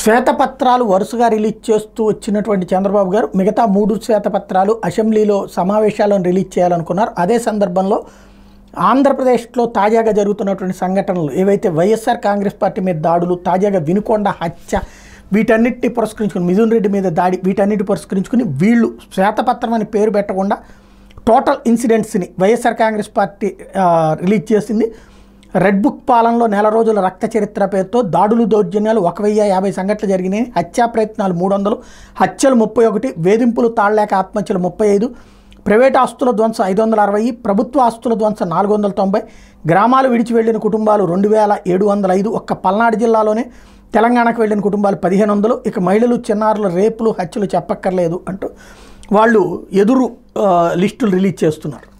శ్వేతపత్రాలు వరుసగా రిలీజ్ చేస్తూ వచ్చినటువంటి చంద్రబాబు గారు మిగతా మూడు శ్వేతపత్రాలు అసెంబ్లీలో సమావేశాలను రిలీజ్ చేయాలనుకున్నారు అదే సందర్భంలో ఆంధ్రప్రదేశ్లో తాజాగా జరుగుతున్నటువంటి సంఘటనలు ఏవైతే వైఎస్ఆర్ కాంగ్రెస్ పార్టీ మీద దాడులు తాజాగా వినుకొండ హత్య వీటన్నిటిని పురస్కరించుకుని మిథున్ రెడ్డి మీద దాడి వీటన్నిటిని పురస్కరించుకుని వీళ్ళు శ్వేతపత్రం అని పేరు పెట్టకుండా టోటల్ ఇన్సిడెంట్స్ని వైఎస్ఆర్ కాంగ్రెస్ పార్టీ రిలీజ్ చేసింది రెడ్ బుక్ పాలనలో నెల రోజుల రక్త చరిత్ర పేరుతో దాడులు దౌర్జన్యాలు ఒక వెయ్యి యాభై సంఘటనలు జరిగినాయి హత్యా ప్రయత్నాలు మూడు వందలు హత్యలు ముప్పై ఒకటి వేధింపులు తాళ్లేక ఆత్మహత్యలు ముప్పై ఐదు ప్రైవేట్ ఆస్తుల ధ్వంసం ఐదు వందల అరవై ప్రభుత్వ ఆస్తుల ధ్వంసం నాలుగు వందల తొంభై గ్రామాలు విడిచి వెళ్ళిన కుటుంబాలు రెండు వేల ఏడు వందల ఐదు ఒక్క పల్నాడు జిల్లాలోనే తెలంగాణకు వెళ్ళిన కుటుంబాలు పదిహేను వందలు ఇక మహిళలు చిన్నారులు రేపులు హత్యలు చెప్పక్కర్లేదు అంటూ వాళ్ళు ఎదురు లిస్టులు రిలీజ్ చేస్తున్నారు